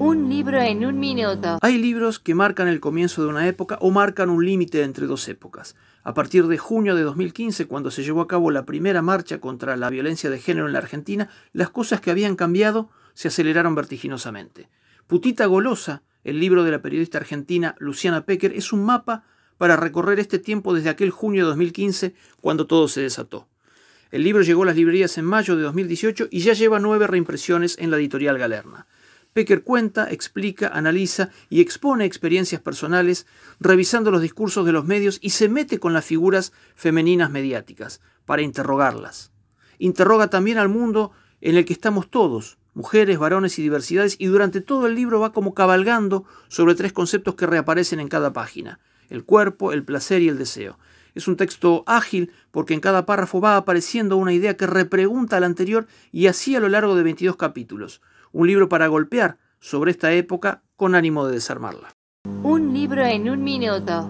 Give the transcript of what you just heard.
Un libro en un minuto. Hay libros que marcan el comienzo de una época o marcan un límite entre dos épocas. A partir de junio de 2015, cuando se llevó a cabo la primera marcha contra la violencia de género en la Argentina, las cosas que habían cambiado se aceleraron vertiginosamente. Putita Golosa, el libro de la periodista argentina Luciana Pecker, es un mapa para recorrer este tiempo desde aquel junio de 2015, cuando todo se desató. El libro llegó a las librerías en mayo de 2018 y ya lleva nueve reimpresiones en la editorial Galerna. Pecker cuenta, explica, analiza y expone experiencias personales, revisando los discursos de los medios y se mete con las figuras femeninas mediáticas para interrogarlas. Interroga también al mundo en el que estamos todos, mujeres, varones y diversidades, y durante todo el libro va como cabalgando sobre tres conceptos que reaparecen en cada página, el cuerpo, el placer y el deseo. Es un texto ágil porque en cada párrafo va apareciendo una idea que repregunta al la anterior y así a lo largo de 22 capítulos un libro para golpear sobre esta época con ánimo de desarmarla. Un libro en un minuto.